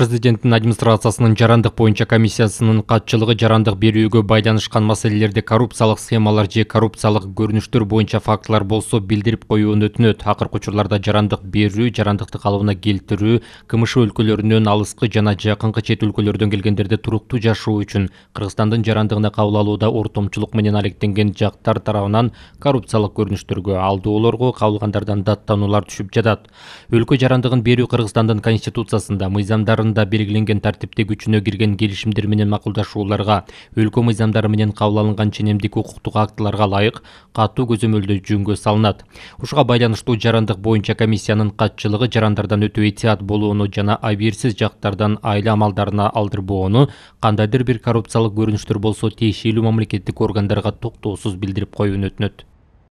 президенттин администрациясынын жарандык боюнча комиссиясынын катчылыгы жарандык берүүгө байланышкан маселелерди коррупциялык схемалар же коррупциялык көрүнүштөр боюнча фактылар болсо билдирип коюуну өтүнөт акыркы учурларда жарандык берүү жарандықты калыбына келтирүү кмш өлкөлөрүнөн алыскы жана жакынкы чет өлкөлөрдөн келгендерді туруктуу жашоо үчүн кыргызстандын жарандыгына кабыл алууда ортомчулук менен алектенген жактар тарабынан коррупциялык көрүнүштөргө алдоолорго кабылгандардан даттануулар түшүп жатат өлкө жарандыгын берүү кыргызстандын конституциясында мыйзамдарын да белгіленген тартипте күчүнө кірген келишимдер менен макулдашууларга өлкө мыйзамдары менен кабыл алынган ченемдик укуктук актыларга ылайык катуу көзөмөлдөө жөнгө салынат ушуга байланыштуу жарандык боюнча комиссиянын катчылыгы жарандардан өтө этият болууну жана абийирсиз жактардан айла амалдарына алдырбоону кандайдыр бир коррупциялык көрүнүштөр болсо тиешелүү мамлекеттик органдарга токтоосуз билдирип коюуну өтүнөт